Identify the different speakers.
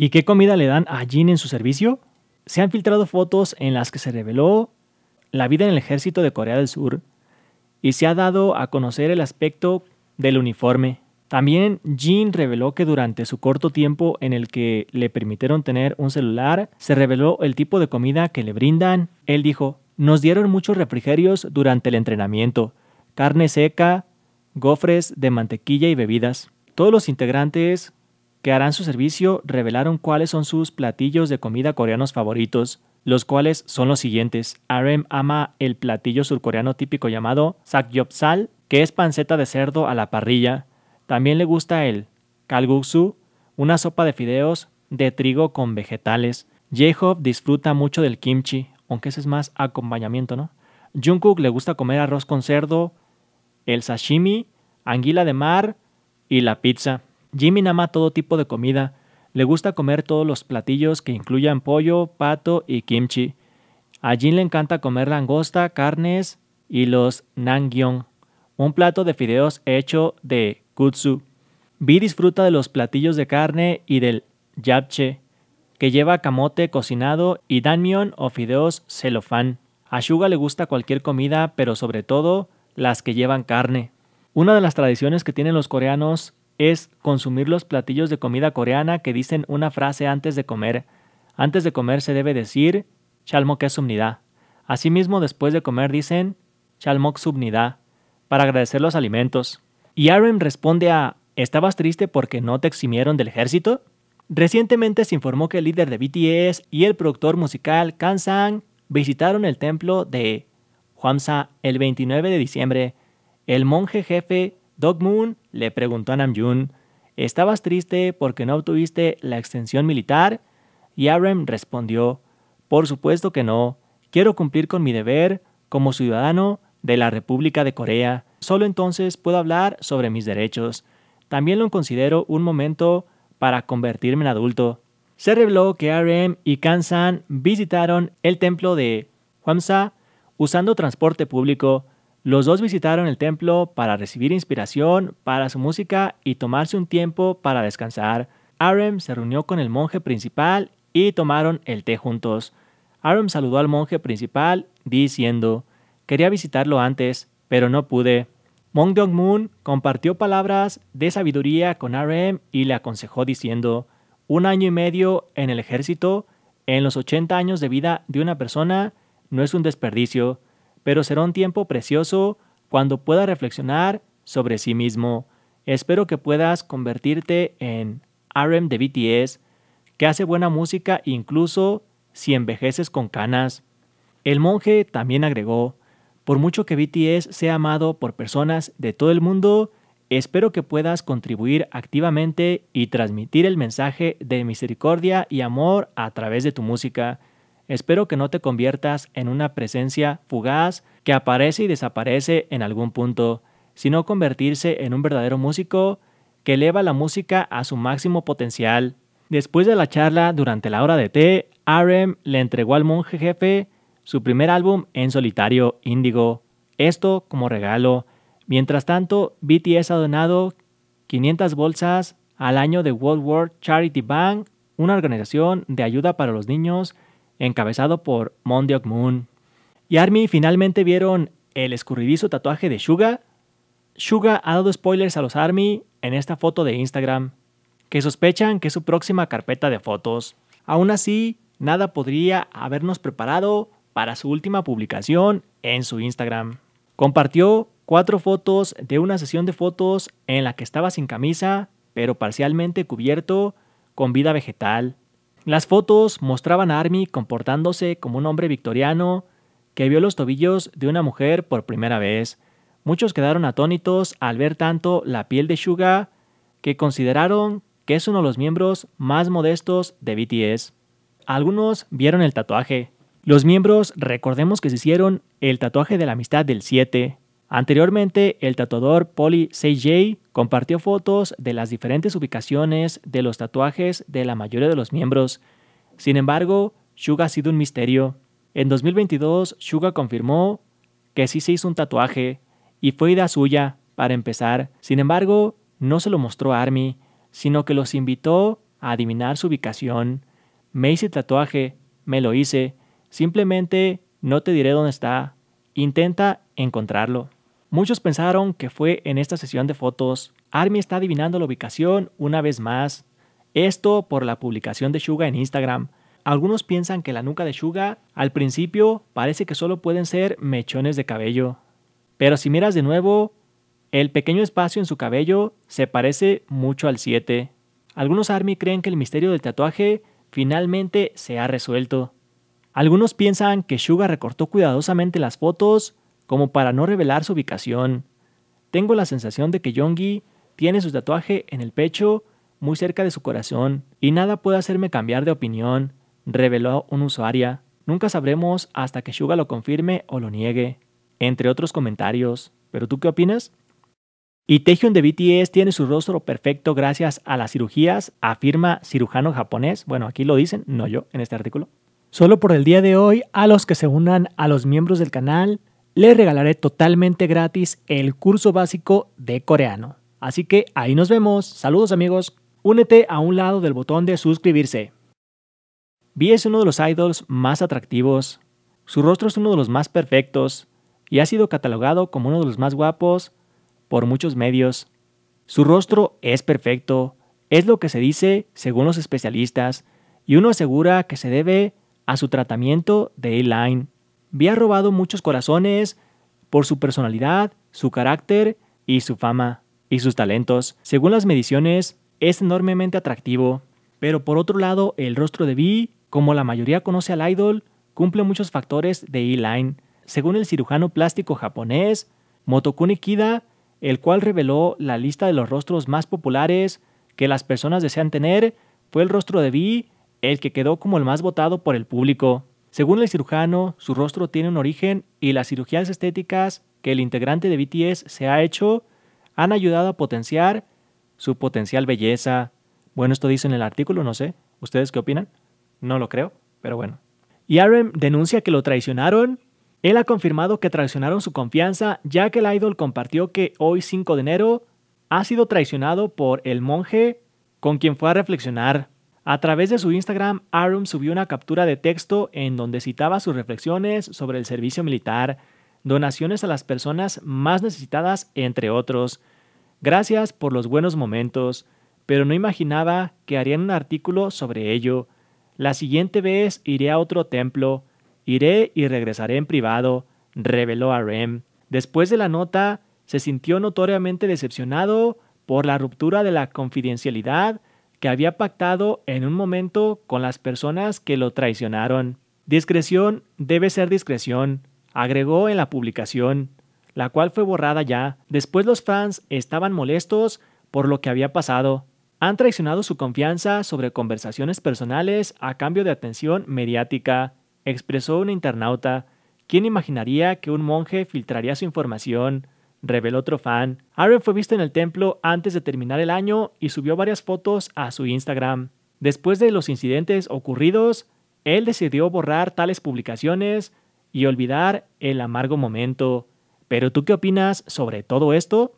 Speaker 1: ¿Y qué comida le dan a Jin en su servicio? Se han filtrado fotos en las que se reveló la vida en el ejército de Corea del Sur y se ha dado a conocer el aspecto del uniforme. También Jin reveló que durante su corto tiempo en el que le permitieron tener un celular, se reveló el tipo de comida que le brindan. Él dijo, nos dieron muchos refrigerios durante el entrenamiento, carne seca, gofres de mantequilla y bebidas. Todos los integrantes que harán su servicio revelaron cuáles son sus platillos de comida coreanos favoritos, los cuales son los siguientes. Arem ama el platillo surcoreano típico llamado sakgyopsal, que es panceta de cerdo a la parrilla. También le gusta el kalguksu, una sopa de fideos de trigo con vegetales. Jehov disfruta mucho del kimchi, aunque ese es más acompañamiento, ¿no? Jungkook le gusta comer arroz con cerdo, el sashimi, anguila de mar y la pizza. Jimmy ama todo tipo de comida. Le gusta comer todos los platillos que incluyan pollo, pato y kimchi. A Jin le encanta comer langosta, carnes y los nangyong, un plato de fideos hecho de kutsu. Vi disfruta de los platillos de carne y del yapche, que lleva camote cocinado y danmyeon o fideos celofán. A le gusta cualquier comida, pero sobre todo las que llevan carne. Una de las tradiciones que tienen los coreanos es consumir los platillos de comida coreana que dicen una frase antes de comer. Antes de comer se debe decir Chalmok Subnida. Asimismo, después de comer dicen Chalmok subnidad para agradecer los alimentos. Y Aaron responde a ¿Estabas triste porque no te eximieron del ejército? Recientemente se informó que el líder de BTS y el productor musical Kan Sang visitaron el templo de Hwamsa el 29 de diciembre. El monje jefe Dog Moon le preguntó a Namjoon, ¿estabas triste porque no obtuviste la extensión militar? Y Aram respondió, por supuesto que no, quiero cumplir con mi deber como ciudadano de la República de Corea, solo entonces puedo hablar sobre mis derechos. También lo considero un momento para convertirme en adulto. Se reveló que RM y Kansan visitaron el templo de Hwamsa usando transporte público, los dos visitaron el templo para recibir inspiración para su música y tomarse un tiempo para descansar. Arem se reunió con el monje principal y tomaron el té juntos. Aram saludó al monje principal diciendo, quería visitarlo antes, pero no pude. Monk Dong Moon compartió palabras de sabiduría con Arem y le aconsejó diciendo, un año y medio en el ejército, en los 80 años de vida de una persona, no es un desperdicio pero será un tiempo precioso cuando pueda reflexionar sobre sí mismo. Espero que puedas convertirte en RM de BTS, que hace buena música incluso si envejeces con canas. El monje también agregó, por mucho que BTS sea amado por personas de todo el mundo, espero que puedas contribuir activamente y transmitir el mensaje de misericordia y amor a través de tu música. Espero que no te conviertas en una presencia fugaz que aparece y desaparece en algún punto, sino convertirse en un verdadero músico que eleva la música a su máximo potencial. Después de la charla durante la hora de té, Arem le entregó al monje jefe su primer álbum en solitario, Índigo. Esto como regalo. Mientras tanto, BTS ha donado 500 bolsas al año de World War Charity Bank, una organización de ayuda para los niños encabezado por Mondiok Moon. Y Army finalmente vieron el escurridizo tatuaje de Suga. Suga ha dado spoilers a los Army en esta foto de Instagram, que sospechan que es su próxima carpeta de fotos. Aún así, nada podría habernos preparado para su última publicación en su Instagram. Compartió cuatro fotos de una sesión de fotos en la que estaba sin camisa, pero parcialmente cubierto con vida vegetal. Las fotos mostraban a Army comportándose como un hombre victoriano que vio los tobillos de una mujer por primera vez. Muchos quedaron atónitos al ver tanto la piel de Suga que consideraron que es uno de los miembros más modestos de BTS. Algunos vieron el tatuaje. Los miembros recordemos que se hicieron el tatuaje de la amistad del 7, Anteriormente, el tatuador Polly Seijay compartió fotos de las diferentes ubicaciones de los tatuajes de la mayoría de los miembros. Sin embargo, Suga ha sido un misterio. En 2022, Suga confirmó que sí se hizo un tatuaje y fue idea suya para empezar. Sin embargo, no se lo mostró a Army, sino que los invitó a adivinar su ubicación. Me hice tatuaje, me lo hice, simplemente no te diré dónde está. Intenta encontrarlo. Muchos pensaron que fue en esta sesión de fotos. Army está adivinando la ubicación una vez más. Esto por la publicación de Suga en Instagram. Algunos piensan que la nuca de Suga al principio parece que solo pueden ser mechones de cabello. Pero si miras de nuevo, el pequeño espacio en su cabello se parece mucho al 7. Algunos Army creen que el misterio del tatuaje finalmente se ha resuelto. Algunos piensan que Suga recortó cuidadosamente las fotos como para no revelar su ubicación. Tengo la sensación de que Yongi tiene su tatuaje en el pecho, muy cerca de su corazón, y nada puede hacerme cambiar de opinión, reveló un usuaria. Nunca sabremos hasta que Shuga lo confirme o lo niegue, entre otros comentarios. ¿Pero tú qué opinas? Y Taehyung de BTS tiene su rostro perfecto gracias a las cirugías, afirma cirujano japonés. Bueno, aquí lo dicen, no yo, en este artículo. Solo por el día de hoy, a los que se unan a los miembros del canal, les regalaré totalmente gratis el curso básico de coreano. Así que ahí nos vemos. Saludos amigos. Únete a un lado del botón de suscribirse. Vi es uno de los idols más atractivos. Su rostro es uno de los más perfectos y ha sido catalogado como uno de los más guapos por muchos medios. Su rostro es perfecto, es lo que se dice según los especialistas, y uno asegura que se debe a su tratamiento de line ha robado muchos corazones por su personalidad, su carácter y su fama y sus talentos. Según las mediciones, es enormemente atractivo. Pero por otro lado, el rostro de Vi, como la mayoría conoce al idol, cumple muchos factores de E-Line. Según el cirujano plástico japonés Motokuni Kida, el cual reveló la lista de los rostros más populares que las personas desean tener, fue el rostro de Vi el que quedó como el más votado por el público. Según el cirujano, su rostro tiene un origen y las cirugías estéticas que el integrante de BTS se ha hecho han ayudado a potenciar su potencial belleza. Bueno, esto dice en el artículo, no sé. ¿Ustedes qué opinan? No lo creo, pero bueno. Y Aaron denuncia que lo traicionaron. Él ha confirmado que traicionaron su confianza, ya que el idol compartió que hoy 5 de enero ha sido traicionado por el monje con quien fue a reflexionar a través de su Instagram, Arum subió una captura de texto en donde citaba sus reflexiones sobre el servicio militar, donaciones a las personas más necesitadas, entre otros. Gracias por los buenos momentos, pero no imaginaba que harían un artículo sobre ello. La siguiente vez iré a otro templo, iré y regresaré en privado, reveló Arem. Después de la nota, se sintió notoriamente decepcionado por la ruptura de la confidencialidad que había pactado en un momento con las personas que lo traicionaron. Discreción debe ser discreción, agregó en la publicación, la cual fue borrada ya. Después los fans estaban molestos por lo que había pasado. Han traicionado su confianza sobre conversaciones personales a cambio de atención mediática, expresó un internauta. ¿Quién imaginaría que un monje filtraría su información? reveló otro fan. Aaron fue visto en el templo antes de terminar el año y subió varias fotos a su Instagram. Después de los incidentes ocurridos, él decidió borrar tales publicaciones y olvidar el amargo momento. ¿Pero tú qué opinas sobre todo esto?